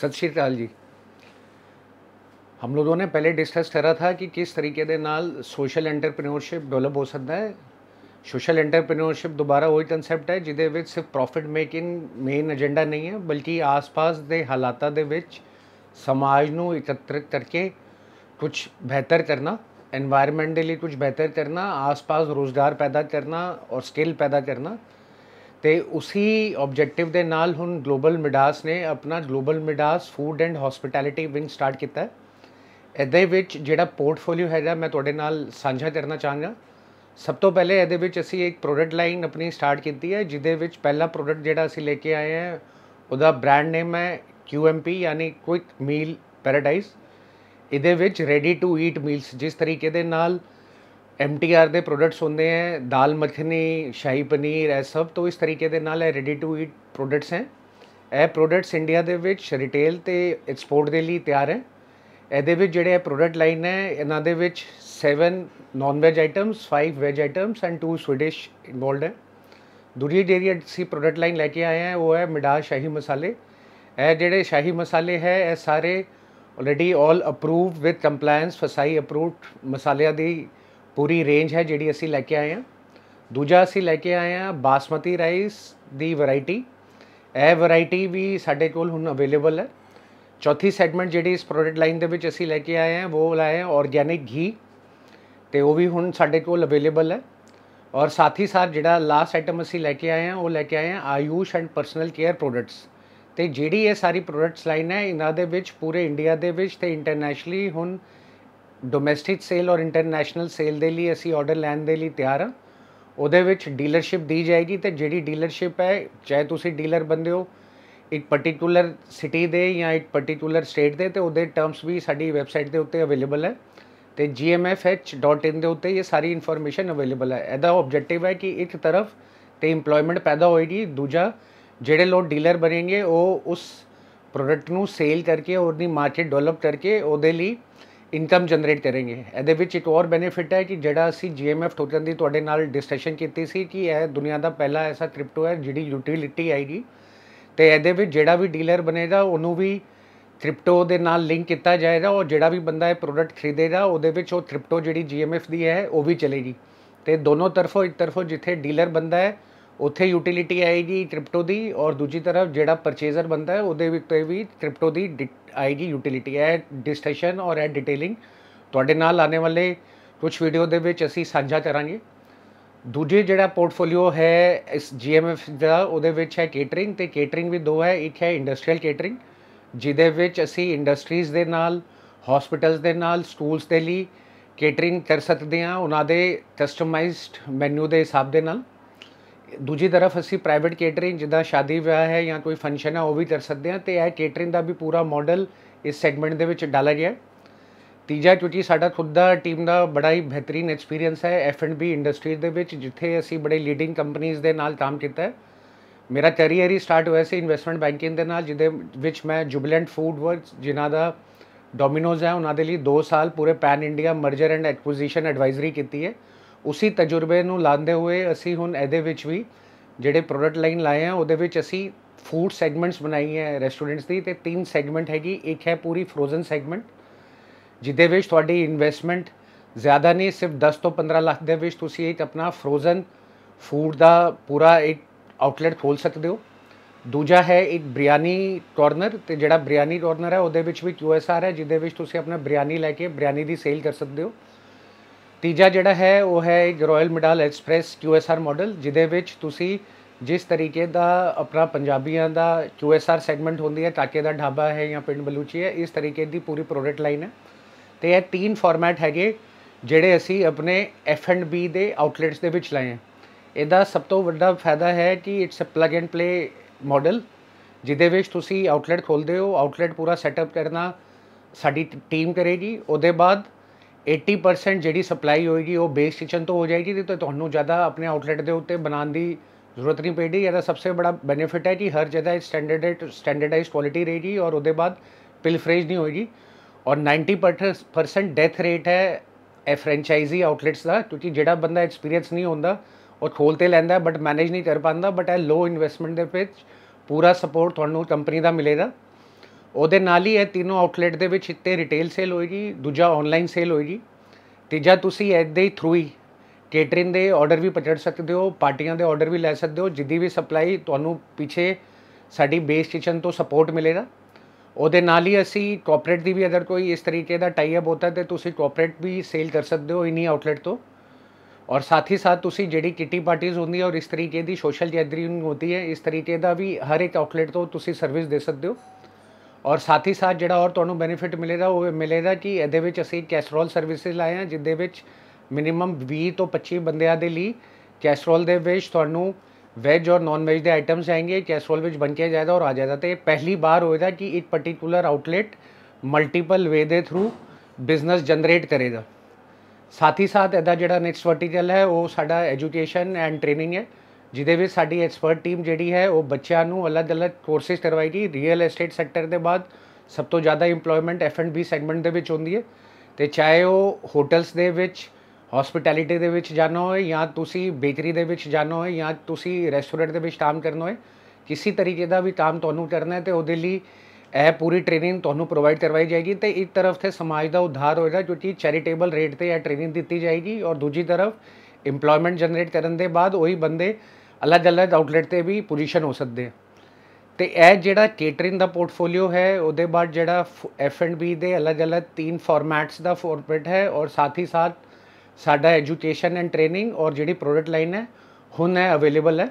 ਸਤਿ ਸ਼੍ਰੀ ਅਕਾਲ ਜੀ ਹਮ ਲੋਗੋ ਨੇ ਪਹਿਲੇ ਡਿਸਕਸ ਕਰਾ ਥਾ ਕਿ ਕਿਸ ਤਰੀਕੇ ਦੇ ਨਾਲ ਸੋਸ਼ਲ ਐਂਟਰਪ੍ਰੀਨਿਓਰਸ਼ਿਪ ਡਵੈਲਪ ਹੋ ਸਕਦਾ ਹੈ ਸੋਸ਼ਲ ਐਂਟਰਪ੍ਰੀਨਿਓਰਸ਼ਿਪ ਦੁਬਾਰਾ ਉਹੀ ਕਨਸੈਪਟ ਹੈ ਜਿਹਦੇ ਵਿੱਚ ਸਿਰਫ ਪ੍ਰੋਫਿਟ ਮੇਕਿੰਗ ਮੇਨ ਏਜੰਡਾ ਨਹੀਂ ਹੈ ਬਲਕਿ ਆਸ-ਪਾਸ ਦੇ ਹਾਲਾਤਾਂ ਦੇ ਵਿੱਚ ਸਮਾਜ ਨੂੰ ਇਕੱਤਰਿਤ ਕਰਕੇ ਕੁਝ ਬਿਹਤਰ ਕਰਨਾ ਐਨਵਾਇਰਨਮੈਂਟ ਦੇ ਲਈ ਕੁਝ ਬਿਹਤਰ ਕਰਨਾ ਆਸ-ਪਾਸ ਰੋਜ਼ਗਾਰ ਪੈਦਾ ਕਰਨਾ ਔਰ ਸਕਿੱਲ ਪੈਦਾ ਕਰਨਾ ਤੇ ਉਸੇ ਆਬਜੈਕਟਿਵ ਦੇ ਨਾਲ ਹੁਣ ਗਲੋਬਲ ਮਿਡਾਸ ਨੇ ਆਪਣਾ global Midas food and hospitality wing start ਕੀਤਾ ਹੈ ਇਹਦੇ ਵਿੱਚ ਜਿਹੜਾ ਪੋਰਟਫੋਲੀਓ ਹੈਗਾ ਮੈਂ ਤੁਹਾਡੇ ਨਾਲ ਸਾਂਝਾ ਕਰਨਾ ਚਾਹਾਂਗਾ ਸਭ ਤੋਂ ਪਹਿਲੇ ਇਹਦੇ ਵਿੱਚ ਅਸੀਂ ਇੱਕ ਪ੍ਰੋਡਕਟ ਲਾਈਨ ਆਪਣੀ ਸਟਾਰਟ ਕੀਤੀ ਹੈ ਜਿਦੇ ਵਿੱਚ ਪਹਿਲਾ ਪ੍ਰੋਡਕਟ ਜਿਹੜਾ ਅਸੀਂ ਲੈ ਕੇ ਆਏ ਹਾਂ ਉਹਦਾ ਬ੍ਰਾਂਡ ਨੇਮ ਹੈ QMP ਯਾਨੀ ਕੁਇਕ ਮੀਲ ਪੈਰਾਡਾਈਸ ਇਹਦੇ ਵਿੱਚ ਰੈਡੀ ਟੂ ਈਟ ਮੀਲਸ ਜਿਸ ਤਰੀਕੇ ਦੇ ਨਾਲ ਐਮਟੀਆਰ ਦੇ ਪ੍ਰੋਡਕਟਸ ਹੁੰਦੇ ਹੈ ਦਾਲ ਮੱਖਣੀ ਸ਼ਾਹੀ ਪਨੀਰ ਇਹ ਸਭ ਤੋਂ ਇਸ ਤਰੀਕੇ ਦੇ ਨਾਲ ਹੈ ਰੈਡੀ ਟੂ ਈਟ ਪ੍ਰੋਡਕਟਸ ਹੈ ਇਹ ਪ੍ਰੋਡਕਟਸ ਇੰਡੀਆ ਦੇ ਵਿੱਚ ਰਿਟੇਲ ਤੇ ਐਕਸਪੋਰਟ ਦੇ ਲਈ ਤਿਆਰ ਹੈ ਇਹਦੇ ਵਿੱਚ ਜਿਹੜੇ ਇਹ ਪ੍ਰੋਡਕਟ ਲਾਈਨ ਹੈ ਇਹਨਾਂ ਦੇ ਵਿੱਚ 7 non veg items 5 veg items and 2 Swedish involved ਹੈ ਦੂਜੀ ਜਿਹੜੀ ਅਸੀਂ ਪ੍ਰੋਡਕਟ ਲਾਈਨ ਲੈ ਕੇ ਆਏ ਆ ਉਹ ਹੈ ਮਿਡਾ ਸ਼ਾਹੀ ਮਸਾਲੇ ਇਹ ਜਿਹੜੇ ਸ਼ਾਹੀ ਮਸਾਲੇ ਹੈ ਇਹ ਸਾਰੇ already all approved with compliance FSSAI approved ਮਸਾਲਿਆਂ ਦੀ ਪੂਰੀ ਰੇਂਜ ਹੈ ਜਿਹੜੀ ਅਸੀਂ ਲੈ ਕੇ ਆਏ ਆ ਦੂਜਾ ਅਸੀਂ ਲੈ ਕੇ ਆਏ ਆ ਬਾਸਮਤੀ ਰਾਈਸ ਦੀ ਵੈਰਾਈਟੀ ਇਹ ਵੈਰਾਈਟੀ ਵੀ ਸਾਡੇ ਕੋਲ ਹੁਣ ਅਵੇਲੇਬਲ ਹੈ ਚੌਥੀ ਸੈਗਮੈਂਟ ਜਿਹੜੀ ਇਸ ਪ੍ਰੋਡਕਟ ਲਾਈਨ ਦੇ ਵਿੱਚ ਅਸੀਂ ਲੈ ਕੇ ਆਏ ਆ ਉਹ ਲਾਇਆ ਆਰਗੇਨਿਕ ਆਰਗੈਨਿਕ ਘੀ ਤੇ ਉਹ ਵੀ ਹੁਣ ਸਾਡੇ ਕੋਲ ਅਵੇਲੇਬਲ ਹੈ ਔਰ ਸਾਥ ਹੀ ਸਾਥ ਜਿਹੜਾ ਲਾਸਟ ਆਈਟਮ ਅਸੀਂ ਲੈ ਕੇ ਆਏ ਆ ਉਹ ਲੈ ਕੇ ਆਏ ਆ Ayush and personal care products ਤੇ ਜਿਹੜੀ ਇਹ ਸਾਰੀ ਪ੍ਰੋਡਕਟਸ ਲਾਈਨ ਹੈ ਇਹਨਾਂ ਦੇ ਵਿੱਚ ਪੂਰੇ ਇੰਡੀਆ ਦੇ ਵਿੱਚ ਤੇ ਇੰਟਰਨੈਸ਼ਨਲੀ ਹੁਣ ਡੋਮੈਸਟਿਕ ਸੇਲ ਔਰ ਇੰਟਰਨੈਸ਼ਨਲ ਸੇਲ ਦੇ ਲਈ ਅਸੀਂ ਆਰਡਰ ਲੈਣ ਦੇ ਲਈ ਤਿਆਰ ਹਾਂ ਉਹਦੇ ਵਿੱਚ ਡੀਲਰਸ਼ਿਪ ਦੀ ਜਾਏਗੀ ਤੇ ਜਿਹੜੀ ਡੀਲਰਸ਼ਿਪ ਹੈ ਚਾਹੇ ਤੁਸੀਂ ਡੀਲਰ ਬੰਦੇ ਹੋ ਇੱਕ ਪਾਰਟਿਕੂਲਰ ਸਿਟੀ ਦੇ ਜਾਂ ਇੱਕ ਪਾਰਟਿਕੂਲਰ ਸਟੇਟ ਦੇ ਤੇ ਉਹਦੇ ਟਰਮਸ ਵੀ ਸਾਡੀ ਵੈਬਸਾਈਟ ਦੇ ਉੱਤੇ ਅਵੇਲੇਬਲ ਹੈ ਤੇ gmfh.in ਦੇ ਉੱਤੇ ਇਹ ਸਾਰੀ ਇਨਫੋਰਮੇਸ਼ਨ ਅਵੇਲੇਬਲ ਹੈ ਇਹਦਾ ਆਬਜੈਕਟਿਵ ਹੈ ਕਿ ਇੱਕ ਤਰਫ ਤੇ ਏਮਪਲੋਇਮੈਂਟ ਪੈਦਾ ਹੋਏਗੀ ਦੂਜਾ ਜਿਹੜੇ ਲੋਕ ਡੀਲਰ ਬਣेंगे ਉਹ ਉਸ ਪ੍ਰੋਡਕਟ ਨੂੰ ਸੇਲ ਕਰਕੇ ਉਹਦੀ ਮਾਰਕੀਟ ਡਵੈਲਪ ਕਰਕੇ ਉਹਦੇ ਲਈ ਇਨਕਮ ਜਨਰੇਟ ਕਰਨਗੇ ਇਹਦੇ ਵਿੱਚ ਇੱਕ ਹੋਰ ਬੈਨੀਫਿਟ ਹੈ ਕਿ ਜਿਹੜਾ ਅਸੀਂ ਜੀਐਮਐਫ ਟੋਕਨ ਦੀ ਤੁਹਾਡੇ ਨਾਲ ਡਿਸਕਸ਼ਨ ਕੀਤੀ ਸੀ ਕਿ ਇਹ ਦੁਨੀਆ ਦਾ ਪਹਿਲਾ ਐਸਾ ਕ੍ਰਿਪਟੋ ਹੈ ਜਿਹੜੀ ਯੂਟਿਲਿਟੀ ਆਏਗੀ ਤੇ ਇਹਦੇ ਵਿੱਚ ਜਿਹੜਾ ਵੀ ਡੀਲਰ ਬਣੇਗਾ ਉਹਨੂੰ ਵੀ ਕ੍ਰਿਪਟੋ ਦੇ ਨਾਲ ਲਿੰਕ ਕੀਤਾ ਜਾਏਗਾ ਔਰ ਜਿਹੜਾ ਵੀ ਬੰਦਾ ਇਹ ਪ੍ਰੋਡਕਟ ਖਰੀਦੇਗਾ ਉਹਦੇ ਵਿੱਚ ਉਹ ਕ੍ਰਿਪਟੋ ਜਿਹੜੀ ਜੀਐਮਐਫ ਦੀ ਹੈ ਉਹ ਵੀ ਚਲੇਗੀ ਤੇ ਦੋਨੋਂ ਤਰਫੋਂ ਇੱਕ ਤਰਫੋਂ ਜਿੱਥੇ ਡੀਲਰ ਬੰਦਾ ਹੈ ਉੱਥੇ ਯੂਟਿਲਿਟੀ ਆਏਗੀ ਕ੍ਰਿਪਟੋ ਦੀ ਔਰ ਦੂਜੀ ਤਰਫ ਜਿਹੜਾ ਪਰਚੇਜ਼ਰ ਬੰਦਾ ਹੈ ਉਹਦੇ ਵਿੱਚ ਵੀ ਕ੍ਰਿਪਟੋ ਦੀ ਆਏਗੀ ਯੂਟਿਲਿਟੀ ਹੈ ਡਿਸਕਸ਼ਨ ਔਰ ਐਡ ਡਿਟੇਲਿੰਗ ਤੁਹਾਡੇ ਨਾਲ ਆਉਣ ਵਾਲੇ ਕੁਝ ਵੀਡੀਓ ਦੇ ਵਿੱਚ ਅਸੀਂ ਸਾਂਝਾ ਕਰਾਂਗੇ ਦੂਜੇ ਜਿਹੜਾ ਪੋਰਟਫੋਲੀਓ ਹੈ ਇਸ ਜੀਐਮਐਫ ਦਾ ਉਹਦੇ ਵਿੱਚ ਹੈ ਕੇਟਰਿੰਗ ਤੇ ਕੇਟਰਿੰਗ ਵੀ ਦੋ ਹੈ ਇੱਕ ਹੈ ਇੰਡਸਟਰੀਅਲ ਕੇਟਰਿੰਗ ਜਿਹਦੇ ਵਿੱਚ ਅਸੀਂ ਇੰਡਸਟਰੀਜ਼ ਦੇ ਨਾਲ ਹਸਪੀਟਲਸ ਦੇ ਨਾਲ ਸਕੂਲਸ ਦੇ ਲਈ ਕੇਟਰਿੰਗ ਕਰ ਸਕਦੇ ਹਾਂ ਉਹਨਾਂ ਦੇ ਕਸਟਮਾਈਜ਼ਡ ਮੈਨੂ ਦੇ ਹਿਸਾਬ ਦੇ ਨਾਲ ਦੂਜੀ ਤਰਫ ਅਸੀਂ ਪ੍ਰਾਈਵੇਟ ਕੇਟਰਿੰਗ ਜਿੱਦਾਂ ਸ਼ਾਦੀ ਵਿਆਹ ਹੈ ਜਾਂ ਕੋਈ ਫੰਕਸ਼ਨ ਹੈ ਉਹ ਵੀ ਕਰ ਸਕਦੇ ਹਾਂ ਤੇ ਇਹ ਕੇਟਰਿੰਗ ਦਾ ਵੀ ਪੂਰਾ ਮਾਡਲ ਇਸ ਸੈਗਮੈਂਟ ਦੇ ਵਿੱਚ ਡਾਲਾ ਗਿਆ ਤੀਜਾ ਕਿਉਂਕਿ ਸਾਡਾ ਖੁਦ ਦਾ ਟੀਮ ਦਾ ਬੜਾ ਹੀ ਬਿਹਤਰੀਨ ਐਕਸਪੀਰੀਅੰਸ ਹੈ ਐਫ ਐਂਡ ਬੀ ਇੰਡਸਟਰੀ ਦੇ ਵਿੱਚ ਜਿੱਥੇ ਅਸੀਂ ਬੜੇ ਲੀਡਿੰਗ ਕੰਪਨੀਆਂ ਦੇ ਨਾਲ ਕੰਮ ਕੀਤਾ ਹੈ ਮੇਰਾ ਕੈਰੀਅਰ ਹੀ ਸਟਾਰਟ ਹੋਇਆ ਸੀ ਇਨਵੈਸਟਮੈਂਟ ਬੈਂਕਿੰਗ ਦੇ ਨਾਲ ਜਿਹਦੇ ਵਿੱਚ ਮੈਂ ਜੁਬਲੈਂਟ ਫੂਡ ਵਰਕਸ ਜਿਨ੍ਹਾਂ ਦਾ ਡੋਮਿਨੋਜ਼ ਹੈ ਉਹਨਾਂ ਦੇ ਲਈ 2 ਸਾਲ ਪੂਰੇ pan India merger and acquisition advisory ਕੀਤੀ ਹੈ ਉਸੇ ਤਜਰਬੇ ਨੂੰ ਲਾਂਦੇ ਹੋਏ ਅਸੀਂ ਹੁਣ ਇਹਦੇ ਵਿੱਚ ਵੀ ਜਿਹੜੇ ਪ੍ਰੋਡਕਟ ਲਾਈਨ ਲਾਏ ਆ ਉਹਦੇ ਵਿੱਚ ਅਸੀਂ ਫੂਡ ਸੈਗਮੈਂਟਸ ਬਣਾਈ ਹੈ ਰੈਸਟੋਰੈਂਟਸ ਦੀ ਤੇ ਤਿੰਨ ਸੈਗਮੈਂਟ ਹੈਗੀ ਇੱਕ ਹੈ ਪੂਰੀ ਫਰੋਜ਼ਨ ਸੈਗਮੈਂਟ ਜਿੱਦੇ ਵਿੱਚ ਤੁਹਾਡੀ ਇਨਵੈਸਟਮੈਂਟ ਜ਼ਿਆਦਾ ਨਹੀਂ ਸਿਰਫ 10 ਤੋਂ 15 ਲੱਖ ਦੇ ਵਿੱਚ ਤੁਸੀਂ ਇੱਕ ਆਪਣਾ ਫਰੋਜ਼ਨ ਫੂਡ ਦਾ ਪੂਰਾ ਇੱਕ ਆਊਟਲੈਟ ਖੋਲ ਸਕਦੇ ਹੋ ਦੂਜਾ ਹੈ ਇੱਕ ਬਿਰਿਆਨੀ ਕਾਰਨਰ ਤੇ ਜਿਹੜਾ ਬਿਰਿਆਨੀ ਕਾਰਨਰ ਹੈ ਉਹਦੇ ਵਿੱਚ ਵੀ ਕਿਊਐਸਆਰ ਹੈ ਜਿੱਦੇ ਵਿੱਚ ਤੁਸੀਂ ਆਪਣਾ ਬਿਰਿਆਨੀ ਲੈ ਕੇ ਬਿਰਿਆਨੀ ਦੀ ਸੇਲ ਕਰ ਸਕਦੇ ਹੋ ਤੀਜਾ ਜਿਹੜਾ ਹੈ ਉਹ ਹੈ ਇੱਕ royal middle express QSR model ਜਿਹਦੇ ਵਿੱਚ ਤੁਸੀਂ ਜਿਸ ਤਰੀਕੇ ਦਾ ਆਪਣਾ ਪੰਜਾਬੀਆਂ ਦਾ QSR ਸੈਗਮੈਂਟ ਹੁੰਦੀ ਹੈ ਟਾਕੇ ਦਾ ਢਾਬਾ ਹੈ ਜਾਂ ਪਿੰਡ ਬਲੂਚੀ ਹੈ ਇਸ ਤਰੀਕੇ ਦੀ ਪੂਰੀ ਪ੍ਰੋਡਕਟ ਲਾਈਨ ਹੈ ਤੇ ਇਹ ਤਿੰਨ ਫਾਰਮੈਟ ਹੈਗੇ ਜਿਹੜੇ ਅਸੀਂ ਆਪਣੇ ਐਫ ਐਂਡ ਬੀ ਦੇ ਆਊਟਲੈਟਸ ਦੇ ਵਿੱਚ ਲਾਏ ਹਨ ਇਹਦਾ ਸਭ ਤੋਂ ਵੱਡਾ ਫਾਇਦਾ ਹੈ ਕਿ it's uh plug and play model ਜਿਹਦੇ ਵਿੱਚ ਤੁਸੀਂ ਆਊਟਲੈਟ ਖੋਲਦੇ ਹੋ ਆਊਟਲੈਟ ਪੂਰਾ ਸੈਟਅਪ ਕਰਨਾ ਸਾਡੀ ਟੀਮ ਕਰੇਗੀ ਉਹਦੇ ਬਾਅਦ 80% ਜਿਹੜੀ ਸਪਲਾਈ ਹੋਏਗੀ ਉਹ ਬੇਸ ਸਟੇਸ਼ਨ ਤੋਂ ਹੋ ਜਾਏਗੀ ਤੇ ਤੁਹਾਨੂੰ ਜ਼ਿਆਦਾ ਆਪਣੇ ਆਊਟਲੈਟ ਦੇ ਉੱਤੇ ਬਣਾਉਣ ਦੀ ਜ਼ਰੂਰਤ ਨਹੀਂ ਪੈਂਦੀ ਇਹਦਾ ਸਭ ਤੋਂ ਵੱਡਾ ਬੈਨੀਫਿਟ ਹੈ ਕਿ ਹਰ ਜਗ੍ਹਾ ਸਟੈਂਡਰਡਡ ਸਟੈਂਡਰਡਾਈਜ਼ ਕੁਆਲਿਟੀ ਰਹੇਗੀ ਔਰ ਉਹਦੇ ਬਾਅਦ ਪਿਲਫਰੇਜ ਨਹੀਂ ਹੋਏਗੀ ਔਰ 90% ਡੈਥ ਰੇਟ ਹੈ ਇਹ ਫਰੈਂਚਾਈਜ਼ੀ ਆਊਟਲੈਟਸ ਦਾ ਕਿਉਂਕਿ ਜਿਹੜਾ ਬੰਦਾ ਐਕਸਪੀਰੀਅੰਸ ਨਹੀਂ ਹੁੰਦਾ ਉਹ ਖੋਲ ਤੇ ਲੈਂਦਾ ਬਟ ਮੈਨੇਜ ਨਹੀਂ ਕਰ ਪਾਉਂਦਾ ਬਟ ਇਹ ਲੋ ਇਨਵੈਸਟਮੈਂਟ ਦੇ ਵਿੱਚ ਪੂਰਾ ਸਪੋਰਟ ਤੁਹਾਨੂੰ ਕੰਪਨੀ ਦਾ ਮਿਲੇਗਾ ਉਹਦੇ ਨਾਲ ਹੀ ਇਹ ਤਿੰਨੋਂ ਆਊਟਲੈਟ ਦੇ ਵਿੱਚ ਇੱਥੇ ਰਿਟੇਲ ਸੇਲ ਹੋਏਗੀ ਦੂਜਾ ਆਨਲਾਈਨ ਸੇਲ ਹੋਏਗੀ ਤੀਜਾ ਤੁਸੀਂ ਐਦੇ ਹੀ ਥਰੂ ਹੀ ਕੇਟਰਿੰਗ ਦੇ ਆਰਡਰ ਵੀ ਪਟੜ ਸਕਦੇ ਹੋ ਪਾਰਟੀਆਂ ਦੇ ਆਰਡਰ ਵੀ ਲੈ ਸਕਦੇ ਹੋ ਜਿੱਦੀ ਵੀ ਸਪਲਾਈ ਤੁਹਾਨੂੰ ਪਿੱਛੇ ਸਾਡੀ ਬੇਸ ਕਿਚਨ ਤੋਂ ਸਪੋਰਟ ਮਿਲੇਗਾ ਉਹਦੇ ਨਾਲ ਹੀ ਅਸੀਂ ਕੋਆਪਰੇਟ ਦੀ ਵੀ ਅਦਰ ਕੋਈ ਇਸ ਤਰੀਕੇ ਦਾ ਟਾਈ ਅਪ ਹੁੰਦਾ ਤੇ ਤੁਸੀਂ ਕੋਆਪਰੇਟ ਵੀ ਸੇਲ ਕਰ ਸਕਦੇ ਹੋ ਇਨੀ ਆਊਟਲੈਟ ਤੋਂ ਔਰ ਸਾਥ ਹੀ ਸਾਥ ਤੁਸੀਂ ਜਿਹੜੀ ਕਿਟੀ ਪਾਰਟੀਆਂ ਹੁੰਦੀ ਹੈ ਔਰ ਇਸ ਤਰੀਕੇ ਦੀ ਸੋਸ਼ਲ ਗੈਦਰਿੰਗ ਹੁੰਦੀ ਹੈ ਇਸ ਤਰੀਕੇ ਦਾ ਵੀ ਹਰ ਇੱਕ ਆਊਟਲੈਟ ਤੋਂ ਤੁਸੀਂ ਸਰਵਿਸ ਦੇ ਸਕਦੇ ਹੋ ਔਰ ਸਾਥ ਹੀ ਸਾਥ ਜਿਹੜਾ ਔਰ ਤੁਹਾਨੂੰ ਬੈਨੀਫਿਟ ਮਿਲੇਗਾ ਉਹ ਮਿਲੇਗਾ ਕਿ ਇਹਦੇ ਵਿੱਚ ਅਸੀਂ ਕੈਸਰੋਲ ਸਰਵਿਸਿਜ਼ ਲਾਏ ਆ ਜਿੱਦੇ ਵਿੱਚ ਮਿਨੀਮਮ 20 ਤੋਂ 25 ਬੰਦਿਆਂ ਦੇ ਲਈ ਕੈਸਰੋਲ ਦੇ ਵਿੱਚ ਤੁਹਾਨੂੰ ਵੈਜ ਔਰ ਨਾਨ ਵੈਜ ਦੇ ਆਈਟਮਸ ਆਏਗੇ ਕੈਸਰੋਲ ਵਿੱਚ ਬਣ ਕੇ ਜਾਏਗਾ ਔਰ ਆ ਜਾਏਗਾ ਤੇ ਪਹਿਲੀ ਵਾਰ ਹੋਏਗਾ ਕਿ ਇੱਕ ਪਾਰਟਿਕੂਲਰ ਆਊਟਲੈਟ ਮਲਟੀਪਲ ਵੇ ਦੇ ਥਰੂ ਬਿਜ਼ਨਸ ਜਨਰੇਟ ਕਰੇਗਾ ਸਾਥ ਹੀ ਸਾਥ ਇਹਦਾ ਜਿਹੜਾ ਨੈਕਸਟ ਵਰਟੀਕਲ ਹੈ ਉਹ ਸਾਡਾ ਐਜੂਕੇਸ਼ਨ ਐਂਡ ਟ੍ਰੇਨਿੰਗ ਹੈ ਜਿਹਦੇ ਵਿੱਚ ਸਾਡੀ ਐਕਸਪਰਟ ਟੀਮ ਜਿਹੜੀ ਹੈ ਉਹ ਬੱਚਿਆਂ ਨੂੰ ਅਲੱਗ-ਅਲੱਗ ਕੋਰਸਿਸ ਕਰਵਾਈ ਰੀਅਲ ਏਸਟੇਟ ਸੈਕਟਰ ਦੇ ਬਾਅਦ ਸਭ ਤੋਂ ਜ਼ਿਆਦਾ ਐਫ ਐਂਡ ਬੀ ਸੈਗਮੈਂਟ ਦੇ ਵਿੱਚ ਹੁੰਦੀ ਹੈ ਤੇ ਚਾਹੇ ਉਹ ਹੋਟਲਸ ਦੇ ਵਿੱਚ ਹਸਪਿਟੈਲਿਟੀ ਦੇ ਵਿੱਚ ਜਾਣਾ ਹੋਵੇ ਜਾਂ ਤੁਸੀਂ ਬੇਕਰੀ ਦੇ ਵਿੱਚ ਜਾਣਾ ਹੋਵੇ ਜਾਂ ਤੁਸੀਂ ਰੈਸਟੋਰੈਂਟ ਦੇ ਵਿੱਚ ਕੰਮ ਕਰਨਾ ਹੋਵੇ ਕਿਸੇ ਤਰੀਕੇ ਦਾ ਵੀ ਕੰਮ ਤੁਹਾਨੂੰ ਕਰਨਾ ਹੈ ਤੇ ਉਹਦੇ ਲਈ ਇਹ ਪੂਰੀ ਟ੍ਰੇਨਿੰਗ ਤੁਹਾਨੂੰ ਪ੍ਰੋਵਾਈਡ ਕਰਵਾਈ ਜਾਏਗੀ ਤੇ ਇੱਕ ਤਰਫ ਤੇ ਸਮਾਜ ਦਾ ਉਧਾਰ ਹੋਏਗਾ ਕਿਉਂਕਿ ਚੈਰੀਟੇਬਲ ਰੇਟ ਤੇ ਇਹ ਟ੍ਰੇਨਿੰਗ ਦਿੱਤੀ ਜਾਏਗੀ ਔਰ ਦੂਜੀ ਤਰਫ ਏਮਪਲੋਇਮੈਂਟ ਜਨਰੇਟ ਕਰਨ ਦੇ ਬਾਅਦ ਉਹੀ ਬੰਦੇ ਅਲੱਗ-ਅਲੱਗ ਆਊਟਲੈਟ ਤੇ ਵੀ ਪੋਜੀਸ਼ਨ ਹੋ ਸਕਦੇ ਆ ਤੇ ਇਹ ਜਿਹੜਾ ਕੇਟਰਿੰਗ ਦਾ ਪੋਰਟਫੋਲੀਓ ਹੈ ਉਹਦੇ ਬਾਅਦ ਜਿਹੜਾ ਐਫ ਐਂਡ ਬੀ ਦੇ ਅਲੱਗ-ਅਲੱਗ ਤਿੰਨ ਫਾਰਮੈਟਸ ਦਾ ਫੋਰਮੈਟ ਹੈ ਔਰ ਸਾਥ ਹੀ ਸਾਥ ਸਾਡਾ ਐਜੂਕੇਸ਼ਨ ਐਂਡ ਟ੍ਰੇਨਿੰਗ ਔਰ ਜਿਹੜੀ ਪ੍ਰੋਡਕਟ ਲਾਈਨ ਹੈ ਹੁਣ ਹੈ ਅਵੇਲੇਬਲ ਹੈ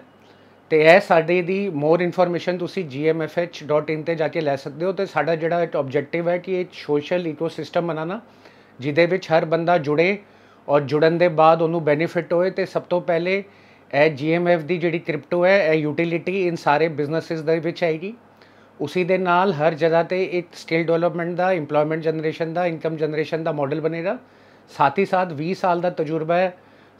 ਤੇ ਇਹ ਸਾਡੇ ਦੀ ਮੋਰ ਇਨਫੋਰਮੇਸ਼ਨ ਤੁਸੀਂ gmfh.in ਤੇ ਜਾ ਕੇ ਲੈ ਸਕਦੇ ਹੋ ਤੇ ਸਾਡਾ ਜਿਹੜਾ ਇੱਕ ਆਬਜੈਕਟਿਵ ਹੈ ਕਿ ਇੱਕ ਸੋਸ਼ਲ ਇਕੋਸਿਸਟਮ ਬਣਾਣਾ ਜਿਦੇ ਵਿੱਚ ਹਰ ਬੰਦਾ ਜੁੜੇ ਔਰ ਜੁੜਨ ਦੇ ਬਾਅਦ ਉਹਨੂੰ ਬੈਨੀਫਿਟ ਹੋਏ ਤੇ ਸਭ ਤੋਂ ਪਹਿਲੇ ਇਹ ਜੀਐਮਐਫ ਦੀ ਜਿਹੜੀ ਕ੍ਰਿਪਟੋ ਹੈ ਇਹ ਯੂਟਿਲਿਟੀ ਇਨ ਸਾਰੇ ਬਿਜ਼ਨੈਸਿਸ ਦੇ ਵਿੱਚ ਆਏਗੀ ਉਸੇ ਦੇ ਨਾਲ ਹਰ ਜਗ੍ਹਾ ਤੇ ਇੱਕ ਸਕਿੱਲ ਡਿਵੈਲਪਮੈਂਟ ਦਾ EMPLOYMENT ਜਨਰੇਸ਼ਨ ਦਾ ਇਨਕਮ ਜਨਰੇਸ਼ਨ ਦਾ ਮਾਡਲ ਬਣੇਗਾ ਸਾਥ ਹੀ ਸਾਥ 20 ਸਾਲ ਦਾ ਤਜਰਬਾ ਹੈ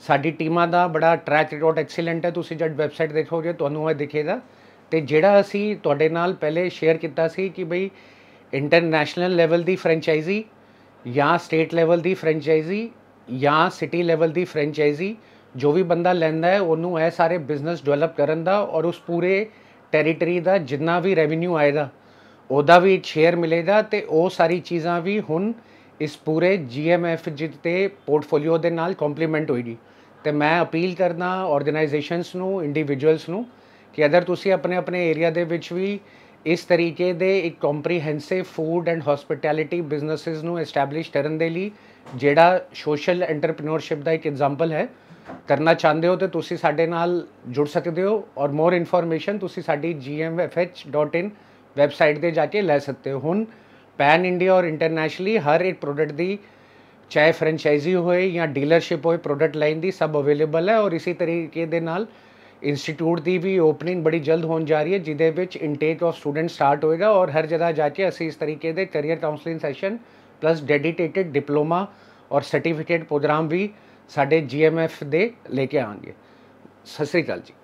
ਸਾਡੀ ਟੀਮਾਂ ਦਾ ਬੜਾ ਟਰੈਕ ਰਿਕਾਰਡ ਐਕਸੀਲੈਂਟ ਹੈ ਤੁਸੀਂ ਜਦ ਵੈਬਸਾਈਟ ਦੇਖੋਗੇ ਤੁਹਾਨੂੰ ਇਹ ਦਿਖੇਗਾ ਤੇ ਜਿਹੜਾ ਅਸੀਂ ਤੁਹਾਡੇ ਨਾਲ ਪਹਿਲੇ ਸ਼ੇਅਰ ਕੀਤਾ ਸੀ ਕਿ ਬਈ ਇੰਟਰਨੈਸ਼ਨਲ ਲੈਵਲ ਦੀ ਫਰੈਂਚਾਈਜ਼ੀ ਜਾਂ ਸਟੇਟ ਲੈਵਲ ਦੀ ਫਰੈਂਚਾਈਜ਼ੀ ਜਾਂ ਸਿਟੀ ਲੈਵਲ ਦੀ ਫਰੈਂਚਾਈਜ਼ੀ ਜੋ ਵੀ ਬੰਦਾ ਲੈਂਦਾ ਹੈ ਉਹਨੂੰ ਇਹ ਸਾਰੇ ਬਿਜ਼ਨਸ ਡਵੈਲਪ ਕਰਨ ਦਾ ਔਰ ਉਸ ਪੂਰੇ ਟੈਰੀਟਰੀ ਦਾ ਜਿੰਨਾ ਵੀ ਰੈਵਨਿਊ ਆਏਗਾ ਉਹਦਾ ਵੀ ਸ਼ੇਅਰ ਮਿਲੇਗਾ ਤੇ ਉਹ ਸਾਰੀ ਚੀਜ਼ਾਂ ਵੀ ਹੁਣ ਇਸ ਪੂਰੇ ਜੀਐਮਐਫ ਜਿੱਤੇ ਪੋਰਟਫੋਲੀਓ ਦੇ ਨਾਲ ਕੰਪਲੀਮੈਂਟ ਹੋਏਗੀ ਤੇ ਮੈਂ ਅਪੀਲ ਕਰਨਾ ਆਰਗੇਨਾਈਜੇਸ਼ਨਸ ਨੂੰ ਇੰਡੀਵਿਜੂਅਲਸ ਨੂੰ ਕਿ ਅਗਰ ਤੁਸੀਂ ਆਪਣੇ ਆਪਣੇ ਏਰੀਆ ਦੇ ਵਿੱਚ ਵੀ ਇਸ ਤਰੀਕੇ ਦੇ ਇੱਕ comprehensive food and hospitality businesses ਨੂੰ ਐਸਟੈਬਲਿਸ਼ ਕਰਨ ਦੇ ਲਈ ਜਿਹੜਾ ਸੋਸ਼ਲ ਐਂਟਰਪ੍ਰੀਨਿਓਰਸ਼ਿਪ ਦਾ ਇੱਕ ਐਗਜ਼ਾਮਪਲ ਹੈ ਕਰਨਾ ਚਾਹੁੰਦੇ ਹੋ ਤੇ ਤੁਸੀਂ ਸਾਡੇ ਨਾਲ ਜੁੜ ਸਕਦੇ ਹੋ ਔਰ ਮੋਰ ਇਨਫੋਰਮੇਸ਼ਨ ਤੁਸੀਂ ਸਾਡੀ gmfh.in ਵੈਬਸਾਈਟ ਤੇ ਜਾ ਕੇ ਲੈ ਸਕਦੇ ਹੋ ਹੁਣ ਪੈਨ ਇੰਡੀਆ ਔਰ ਇੰਟਰਨੈਸ਼ਨਲੀ ਹਰ ਇੱਕ ਪ੍ਰੋਡਕਟ ਦੀ ਚਾਹੇ ਫਰੈਂਚਾਈਜ਼ੀ ਹੋਏ ਜਾਂ ਡੀਲਰਸ਼ਿਪ ਹੋਏ ਪ੍ਰੋਡਕਟ ਲਾਈਨ ਦੀ ਸਭ ਅਵੇਲੇਬਲ ਹੈ ਔਰ ਇਸੇ ਤਰੀਕੇ ਦੇ ਨਾਲ ਇੰਸਟੀਚਿਊਟ ਦੀ ਵੀ ਓਪਨਿੰਗ ਬੜੀ ਜਲਦ ਹੋਣ ਜਾ ਰਹੀ ਹੈ ਜਿਦੇ ਵਿੱਚ ਇਨਟੇਕ ਆਫ ਸਟੂਡੈਂਟ ਸਟਾਰਟ ਹੋਏਗਾ ਔਰ ਹਰ ਜਗ੍ਹਾ ਜਾ ਕੇ ਅਸੀਂ ਇਸ ਤਰੀਕੇ ਦੇ career counselling session plus dedicated diploma ਔਰ ਸਰਟੀਫਿਕੇਟ ਪ੍ਰੋਗਰਾਮ ਵੀ ਸਾਡੇ ਜੀਐਮਐਫ ਦੇ ਲੈ ਕੇ ਆਵਾਂਗੇ ਸਸਰੀ ਸ੍ਰੀ ਜੀ